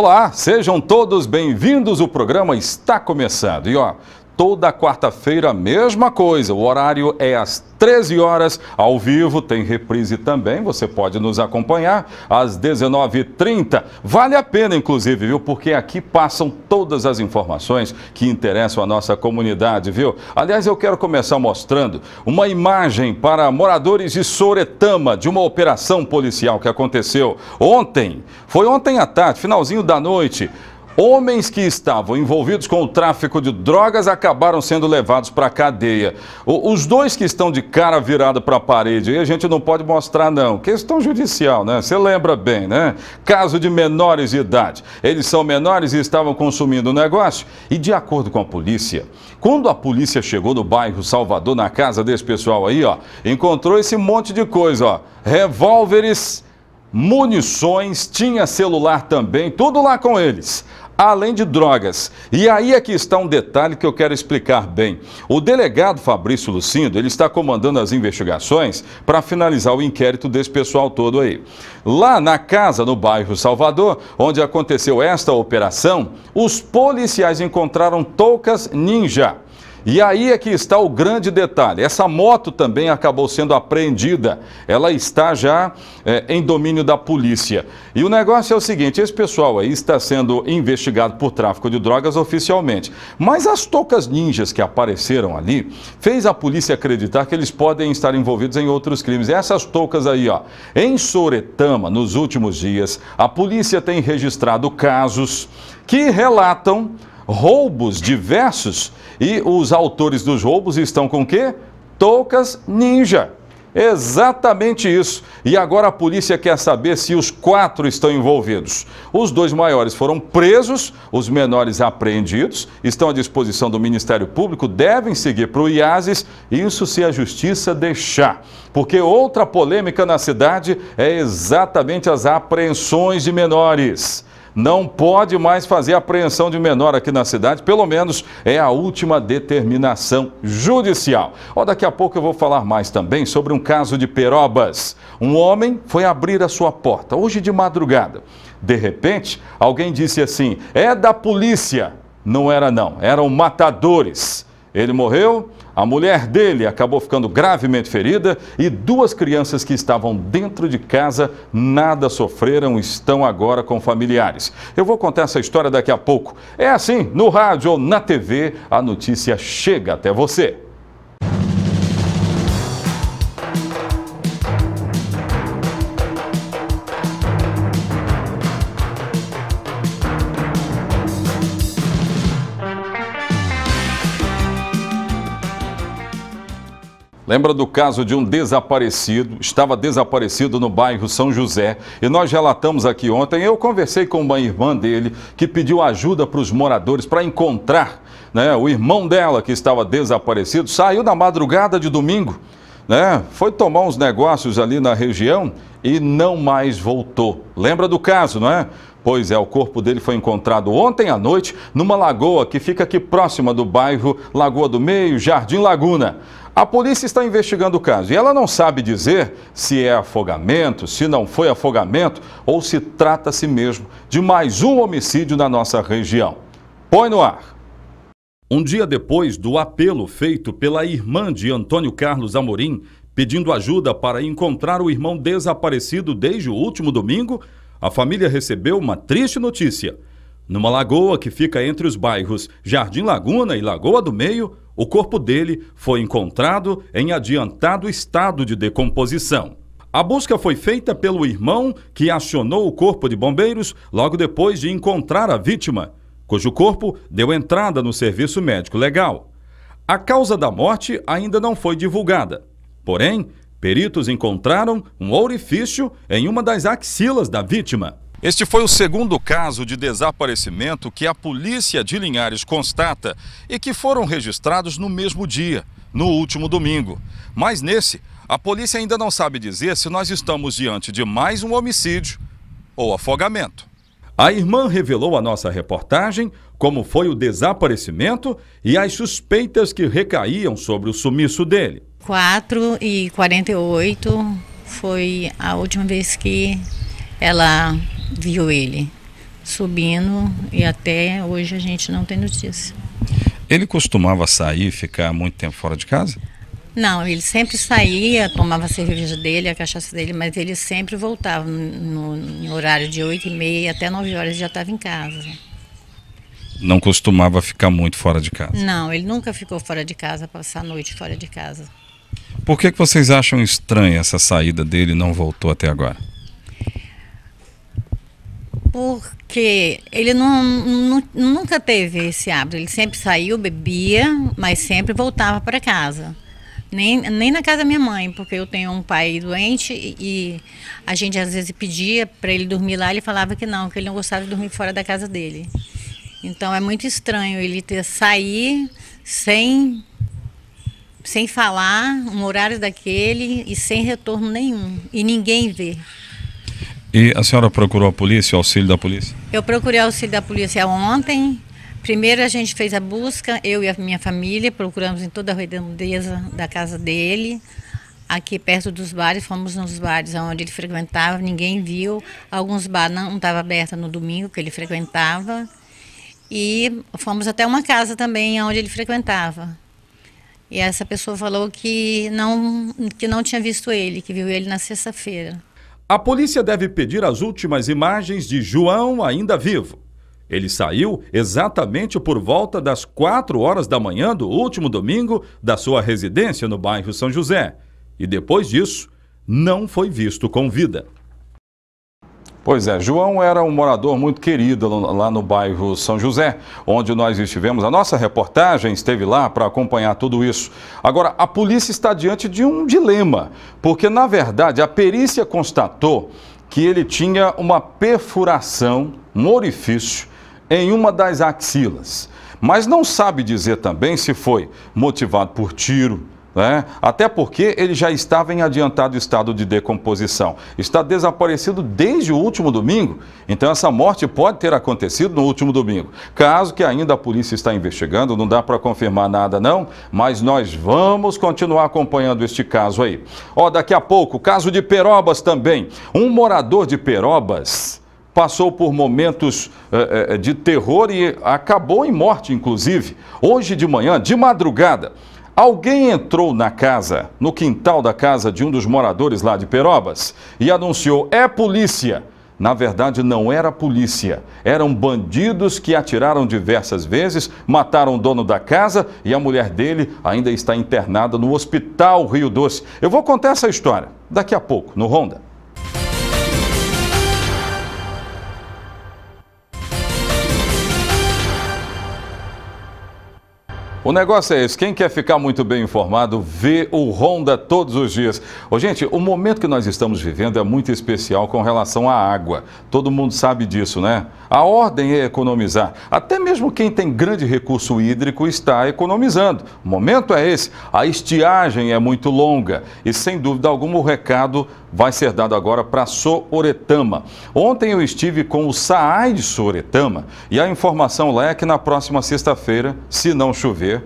Olá, sejam todos bem-vindos. O programa está começando. E ó, toda quarta-feira, mesma coisa. O horário é às 13 horas, ao vivo, tem reprise também. Você pode nos acompanhar às 19h30. Vale a pena, inclusive, viu? Porque aqui passam todas as informações que interessam a nossa comunidade, viu? Aliás, eu quero começar mostrando uma imagem para moradores de Soretama de uma operação policial que aconteceu ontem. Foi ontem à tarde, finalzinho da noite. Homens que estavam envolvidos com o tráfico de drogas acabaram sendo levados para a cadeia. O, os dois que estão de cara virada para a parede, a gente não pode mostrar não, questão judicial, né? Você lembra bem, né? Caso de menores de idade. Eles são menores e estavam consumindo o negócio. E de acordo com a polícia, quando a polícia chegou no bairro Salvador, na casa desse pessoal aí, ó, encontrou esse monte de coisa, ó. Revólveres munições, tinha celular também, tudo lá com eles além de drogas. E aí aqui é está um detalhe que eu quero explicar bem. O delegado Fabrício Lucindo, ele está comandando as investigações para finalizar o inquérito desse pessoal todo aí. Lá na casa, no bairro Salvador, onde aconteceu esta operação, os policiais encontraram toucas ninja. E aí é que está o grande detalhe. Essa moto também acabou sendo apreendida. Ela está já é, em domínio da polícia. E o negócio é o seguinte: esse pessoal aí está sendo investigado por tráfico de drogas oficialmente. Mas as tocas ninjas que apareceram ali fez a polícia acreditar que eles podem estar envolvidos em outros crimes. Essas toucas aí, ó. Em Soretama, nos últimos dias, a polícia tem registrado casos que relatam roubos diversos e os autores dos roubos estão com que Toucas ninja. Exatamente isso. E agora a polícia quer saber se os quatro estão envolvidos. Os dois maiores foram presos, os menores apreendidos, estão à disposição do Ministério Público, devem seguir para o IASIS, isso se a justiça deixar. Porque outra polêmica na cidade é exatamente as apreensões de menores não pode mais fazer apreensão de menor aqui na cidade, pelo menos é a última determinação judicial. Ó, daqui a pouco eu vou falar mais também sobre um caso de Perobas. Um homem foi abrir a sua porta, hoje de madrugada. De repente, alguém disse assim: é da polícia. Não era, não, eram matadores. Ele morreu, a mulher dele acabou ficando gravemente ferida e duas crianças que estavam dentro de casa nada sofreram, estão agora com familiares. Eu vou contar essa história daqui a pouco. É assim, no rádio ou na TV, a notícia chega até você. Lembra do caso de um desaparecido, estava desaparecido no bairro São José, e nós relatamos aqui ontem, eu conversei com uma irmã dele que pediu ajuda para os moradores para encontrar né, o irmão dela que estava desaparecido, saiu na madrugada de domingo, né, foi tomar uns negócios ali na região e não mais voltou. Lembra do caso, não é? Pois é, o corpo dele foi encontrado ontem à noite numa lagoa que fica aqui próxima do bairro Lagoa do Meio, Jardim Laguna. A polícia está investigando o caso e ela não sabe dizer se é afogamento, se não foi afogamento ou se trata-se mesmo de mais um homicídio na nossa região. Põe no ar. Um dia depois do apelo feito pela irmã de Antônio Carlos Amorim, pedindo ajuda para encontrar o irmão desaparecido desde o último domingo, a família recebeu uma triste notícia. Numa lagoa que fica entre os bairros Jardim Laguna e Lagoa do Meio, o corpo dele foi encontrado em adiantado estado de decomposição. A busca foi feita pelo irmão que acionou o corpo de bombeiros logo depois de encontrar a vítima, cujo corpo deu entrada no serviço médico legal. A causa da morte ainda não foi divulgada. Porém, peritos encontraram um orifício em uma das axilas da vítima. Este foi o segundo caso de desaparecimento que a polícia de Linhares constata e que foram registrados no mesmo dia, no último domingo. Mas nesse, a polícia ainda não sabe dizer se nós estamos diante de mais um homicídio ou afogamento. A irmã revelou à nossa reportagem como foi o desaparecimento e as suspeitas que recaíam sobre o sumiço dele. 4 e 48 foi a última vez que ela viu ele subindo e até hoje a gente não tem notícia. Ele costumava sair e ficar muito tempo fora de casa? Não, ele sempre saía, tomava a cerveja dele, a cachaça dele, mas ele sempre voltava no, no horário de 8 e meia até 9 horas já estava em casa. Não costumava ficar muito fora de casa? Não, ele nunca ficou fora de casa, passar a noite fora de casa. Por que, que vocês acham estranha essa saída dele e não voltou até agora? porque ele não, nunca teve esse hábito. Ele sempre saiu, bebia, mas sempre voltava para casa. Nem, nem na casa da minha mãe, porque eu tenho um pai doente e a gente às vezes pedia para ele dormir lá, ele falava que não, que ele não gostava de dormir fora da casa dele. Então é muito estranho ele ter sair sem sem falar um horário daquele e sem retorno nenhum e ninguém ver. E a senhora procurou a polícia, o auxílio da polícia? Eu procurei o auxílio da polícia ontem. Primeiro a gente fez a busca, eu e a minha família, procuramos em toda a redondeza da casa dele. Aqui perto dos bares, fomos nos bares onde ele frequentava, ninguém viu. Alguns bares não estavam abertos no domingo que ele frequentava. E fomos até uma casa também onde ele frequentava. E essa pessoa falou que não, que não tinha visto ele, que viu ele na sexta-feira. A polícia deve pedir as últimas imagens de João ainda vivo. Ele saiu exatamente por volta das 4 horas da manhã do último domingo da sua residência no bairro São José e, depois disso, não foi visto com vida. Pois é, João era um morador muito querido lá no bairro São José, onde nós estivemos. A nossa reportagem esteve lá para acompanhar tudo isso. Agora, a polícia está diante de um dilema, porque na verdade a perícia constatou que ele tinha uma perfuração, um orifício, em uma das axilas. Mas não sabe dizer também se foi motivado por tiro, né? Até porque ele já estava em adiantado estado de decomposição. Está desaparecido desde o último domingo, então essa morte pode ter acontecido no último domingo. Caso que ainda a polícia está investigando, não dá para confirmar nada não, mas nós vamos continuar acompanhando este caso aí. Ó, daqui a pouco, caso de Perobas também. Um morador de Perobas passou por momentos eh, eh de terror e acabou em morte, inclusive. Hoje de manhã, de madrugada, Alguém entrou na casa, no quintal da casa de um dos moradores lá de Perobas, e anunciou: é polícia. Na verdade, não era polícia. Eram bandidos que atiraram diversas vezes, mataram o dono da casa e a mulher dele ainda está internada no Hospital Rio Doce. Eu vou contar essa história daqui a pouco, no Ronda. O negócio é esse, quem quer ficar muito bem informado, vê o Ronda todos os dias. Ô, gente, o momento que nós estamos vivendo é muito especial com relação à água. Todo mundo sabe disso, né? A ordem é economizar. Até mesmo quem tem grande recurso hídrico está economizando. O momento é esse. A estiagem é muito longa e, sem dúvida alguma, o recado vai ser dado agora para Sooretama. Ontem eu estive com o SAAI de Sooretama e a informação lá é que na próxima sexta-feira, se não chover,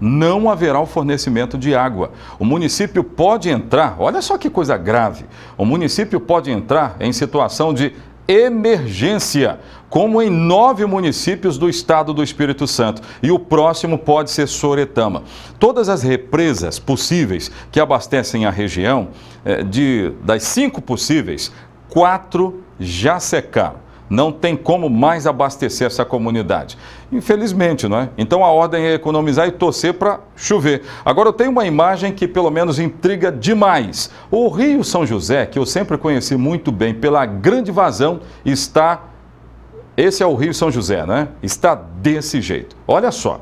não haverá o fornecimento de água. O município pode entrar, olha só que coisa grave, o município pode entrar em situação de emergência, como em nove municípios do estado do Espírito Santo. E o próximo pode ser Soretama. Todas as represas possíveis que abastecem a região, eh, de, das cinco possíveis, quatro já secaram não tem como mais abastecer essa comunidade. Infelizmente, não é? Então a ordem é economizar e torcer para chover. Agora eu tenho uma imagem que pelo menos intriga demais. O Rio São José, que eu sempre conheci muito bem pela grande vazão, está esse é o Rio São José, né? Está desse jeito. Olha só.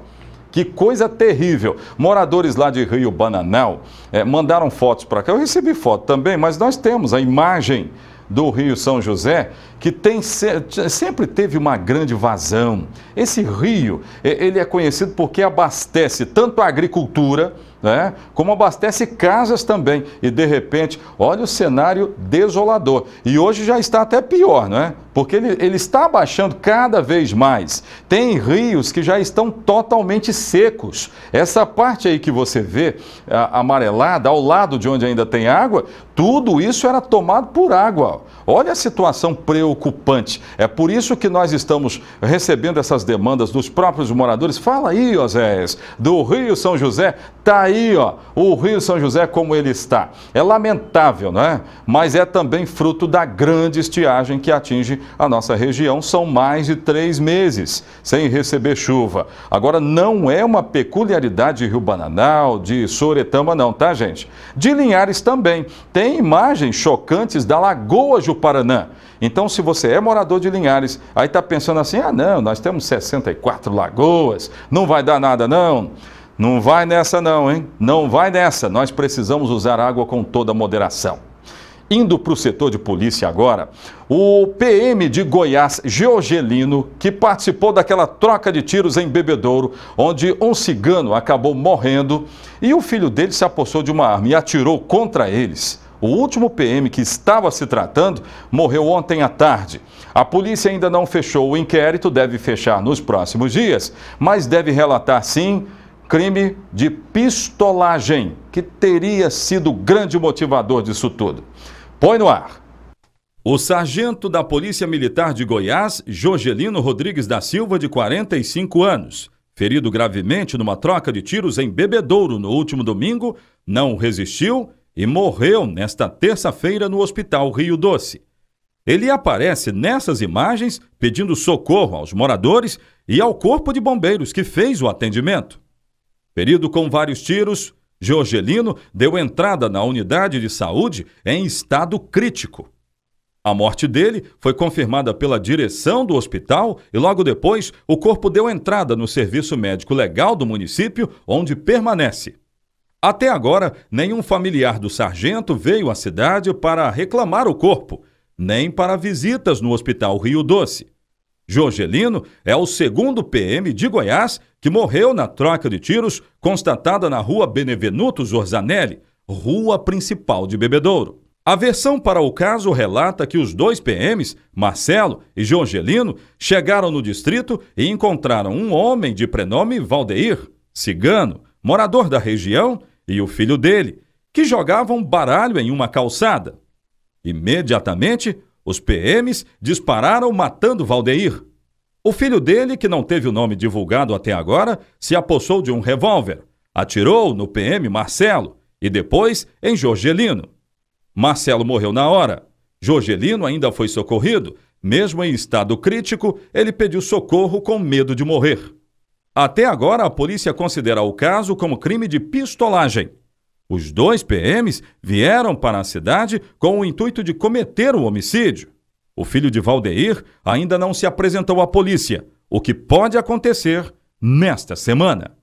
Que coisa terrível. Moradores lá de Rio Bananal é, mandaram fotos para cá. Eu recebi foto também, mas nós temos a imagem do Rio São José, que tem, sempre teve uma grande vazão. Esse rio, ele é conhecido porque abastece tanto a agricultura, né, como abastece casas também. E de repente, olha o cenário desolador. E hoje já está até pior, não é? porque ele, ele, está baixando cada vez mais. Tem rios que já estão totalmente secos. Essa parte aí que você vê a, amarelada, ao lado de onde ainda tem água, tudo isso era tomado por água. Olha a situação preocupante. É por isso que nós estamos recebendo essas demandas dos próprios moradores. Fala aí, Oséias, do Rio São José. Tá aí, ó, o Rio São José como ele está. É lamentável, não é? Mas é também fruto da grande estiagem que atinge a nossa região são mais de três meses sem receber chuva. Agora, não é uma peculiaridade de Rio Bananal, de Soretama, não, tá, gente? De Linhares também. Tem imagens chocantes da Lagoa Juparanã. Então, se você é morador de Linhares, aí está pensando assim: ah, não, nós temos 64 lagoas, não vai dar nada, não. Não vai nessa, não, hein? Não vai nessa. Nós precisamos usar água com toda moderação. Indo para o setor de polícia agora, o PM de Goiás, Georgelino, que participou daquela troca de tiros em Bebedouro, onde um cigano acabou morrendo e o filho dele se apossou de uma arma e atirou contra eles. O último PM que estava se tratando morreu ontem à tarde. A polícia ainda não fechou o inquérito, deve fechar nos próximos dias, mas deve relatar sim crime de pistolagem, que teria sido o grande motivador disso tudo. Põe no ar. O sargento da Polícia Militar de Goiás, Jorgelino Rodrigues da Silva, de 45 anos, ferido gravemente numa troca de tiros em Bebedouro no último domingo, não resistiu e morreu nesta terça-feira no Hospital Rio Doce. Ele aparece nessas imagens pedindo socorro aos moradores e ao Corpo de Bombeiros que fez o atendimento. Ferido com vários tiros, Georgelino deu entrada na unidade de saúde em estado crítico. A morte dele foi confirmada pela direção do hospital e logo depois o corpo deu entrada no serviço médico legal do município, onde permanece. Até agora, nenhum familiar do sargento veio à cidade para reclamar o corpo, nem para visitas no Hospital Rio Doce. Jorgelino é o segundo PM de Goiás que morreu na troca de tiros constatada na rua Benevenuto Orzanelli, rua principal de Bebedouro. A versão para o caso relata que os dois PMs, Marcelo e Jorgelino, chegaram no distrito e encontraram um homem de prenome Valdeir, cigano, morador da região, e o filho dele, que jogavam baralho em uma calçada. Imediatamente, os PMs dispararam matando Valdeir. O filho dele, que não teve o nome divulgado até agora, se apossou de um revólver, atirou no PM Marcelo e depois em Jorgelino. Marcelo morreu na hora. Jorgelino ainda foi socorrido. Mesmo em estado crítico, ele pediu socorro com medo de morrer. Até agora, a polícia considera o caso como crime de pistolagem. Os dois PMs vieram para a cidade com o intuito de cometer o homicídio. O filho de Valdeir ainda não se apresentou à polícia, o que pode acontecer nesta semana.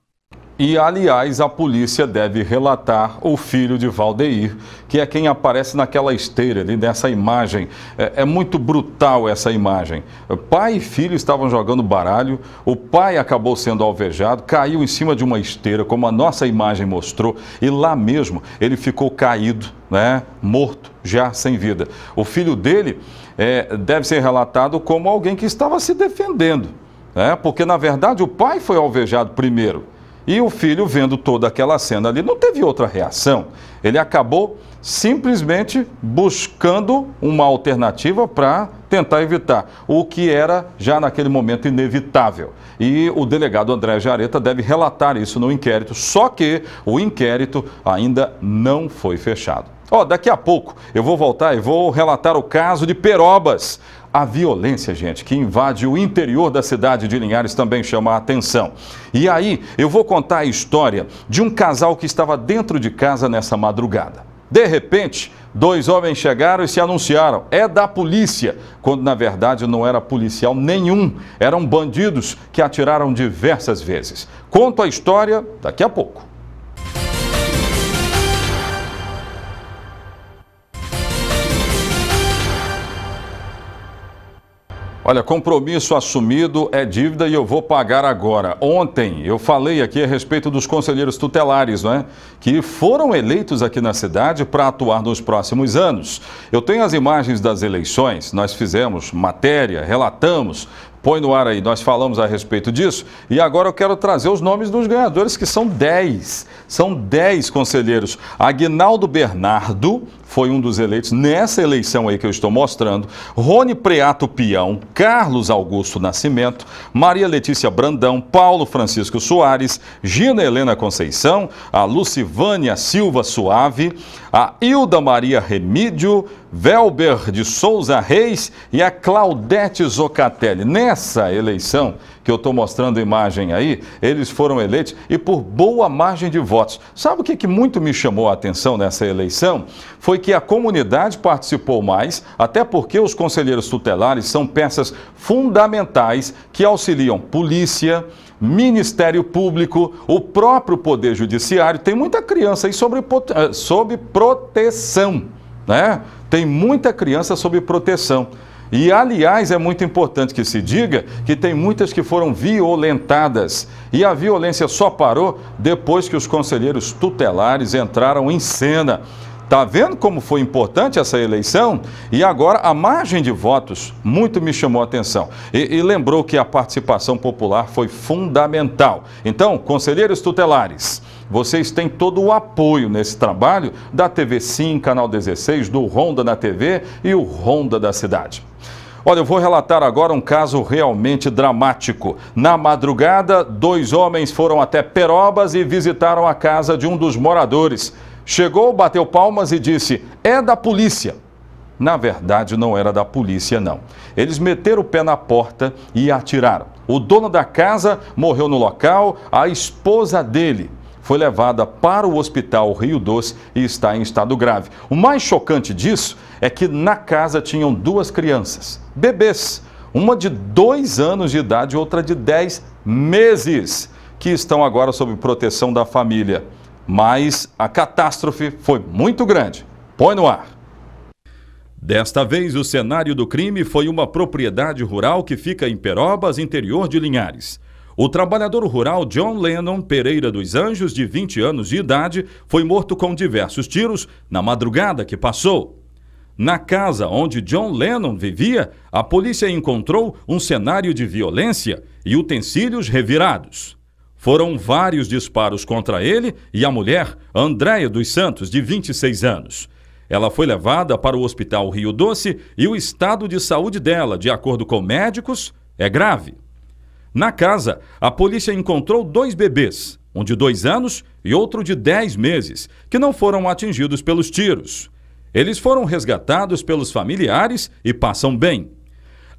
E, aliás, a polícia deve relatar o filho de Valdeir, que é quem aparece naquela esteira ali, nessa imagem. É, é, muito brutal essa imagem. Pai e filho estavam jogando baralho, o pai acabou sendo alvejado, caiu em cima de uma esteira, como a nossa imagem mostrou, e lá mesmo ele ficou caído, né, morto, já sem vida. O filho dele é, deve ser relatado como alguém que estava se defendendo, né, porque, na verdade, o pai foi alvejado primeiro. E o filho, vendo toda aquela cena ali, não teve outra reação. Ele acabou simplesmente buscando uma alternativa para tentar evitar, o que era já naquele momento inevitável. E o delegado André Jareta deve relatar isso no inquérito, só que o inquérito ainda não foi fechado. Ó, oh, daqui a pouco eu vou voltar e vou relatar o caso de Perobas. A violência, gente, que invade o interior da cidade de Linhares também chama a atenção. E aí, eu vou contar a história de um casal que estava dentro de casa nessa madrugada. De repente, dois homens chegaram e se anunciaram: é da polícia, quando na verdade não era policial nenhum, eram bandidos que atiraram diversas vezes. Conto a história daqui a pouco. Olha, compromisso assumido é dívida e eu vou pagar agora. Ontem eu falei aqui a respeito dos conselheiros tutelares, né? Que foram eleitos aqui na cidade para atuar nos próximos anos. Eu tenho as imagens das eleições, nós fizemos matéria, relatamos, põe no ar aí, nós falamos a respeito disso. E agora eu quero trazer os nomes dos ganhadores, que são 10. São 10 conselheiros. Aguinaldo Bernardo foi um dos eleitos nessa eleição aí que eu estou mostrando. Rony Preato Peão, Carlos Augusto Nascimento, Maria Letícia Brandão, Paulo Francisco Soares, Gina Helena Conceição, a Lucivânia Silva Suave, a Hilda Maria Remídio, Velber de Souza Reis e a Claudete Zocatelli. Nessa eleição que eu estou mostrando imagem aí, eles foram eleitos e por boa margem de votos. Sabe o que, que muito me chamou a atenção nessa eleição? Foi que a comunidade participou mais, até porque os conselheiros tutelares são peças fundamentais que auxiliam polícia, Ministério Público, o próprio Poder Judiciário. Tem muita criança aí sobre, eh, sob proteção, né? Tem muita criança sob proteção. E, aliás, é muito importante que se diga que tem muitas que foram violentadas. E a violência só parou depois que os conselheiros tutelares entraram em cena. Está vendo como foi importante essa eleição? E agora a margem de votos muito me chamou a atenção. E, e lembrou que a participação popular foi fundamental. Então, conselheiros tutelares, vocês têm todo o apoio nesse trabalho da TV Sim, Canal 16, do Ronda na TV e o Ronda da Cidade. Olha, eu vou relatar agora um caso realmente dramático. Na madrugada, dois homens foram até Perobas e visitaram a casa de um dos moradores. Chegou, bateu palmas e disse: É da polícia. Na verdade, não era da polícia, não. Eles meteram o pé na porta e atiraram. O dono da casa morreu no local, a esposa dele foi levada para o hospital Rio Doce e está em estado grave. O mais chocante disso é que na casa tinham duas crianças, bebês, uma de dois anos de idade e outra de dez meses, que estão agora sob proteção da família. Mas a catástrofe foi muito grande. Põe no ar. Desta vez, o cenário do crime foi uma propriedade rural que fica em Perobas, interior de Linhares. O trabalhador rural John Lennon Pereira dos Anjos, de 20 anos de idade, foi morto com diversos tiros na madrugada que passou. Na casa onde John Lennon vivia, a polícia encontrou um cenário de violência e utensílios revirados. Foram vários disparos contra ele e a mulher, Andréia dos Santos, de 26 anos. Ela foi levada para o Hospital Rio Doce e o estado de saúde dela, de acordo com médicos, é grave. Na casa, a polícia encontrou dois bebês, um de dois anos e outro de dez meses, que não foram atingidos pelos tiros. Eles foram resgatados pelos familiares e passam bem.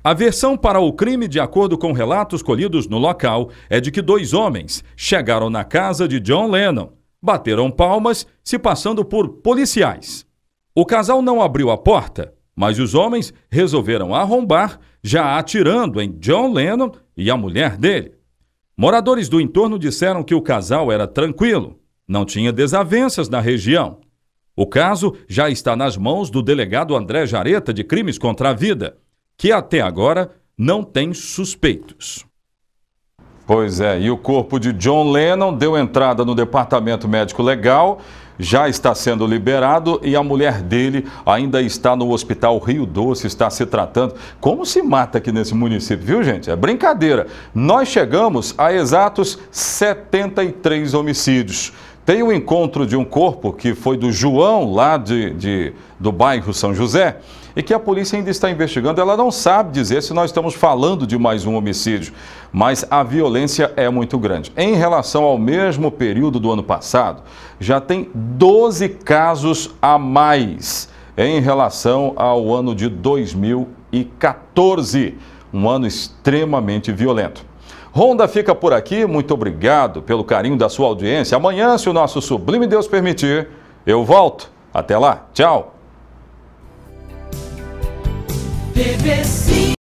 A versão para o crime, de acordo com relatos colhidos no local, é de que dois homens chegaram na casa de John Lennon, bateram palmas, se passando por policiais. O casal não abriu a porta, mas os homens resolveram arrombar já atirando em John Lennon e a mulher dele. Moradores do entorno disseram que o casal era tranquilo, não tinha desavenças na região. O caso já está nas mãos do delegado André Jareta de Crimes contra a Vida, que até agora não tem suspeitos. Pois é, e o corpo de John Lennon deu entrada no departamento médico legal já está sendo liberado e a mulher dele ainda está no hospital Rio Doce, está se tratando. Como se mata aqui nesse município, viu, gente? É brincadeira. Nós chegamos a exatos 73 homicídios. Tem o um encontro de um corpo que foi do João, lá de, de, do bairro São José, e que a polícia ainda está investigando. Ela não sabe dizer se nós estamos falando de mais um homicídio, mas a violência é muito grande. Em relação ao mesmo período do ano passado, já tem 12 casos a mais em relação ao ano de 2014, um ano extremamente violento. Ronda fica por aqui. Muito obrigado pelo carinho da sua audiência. Amanhã, se o nosso sublime Deus permitir, eu volto. Até lá. Tchau.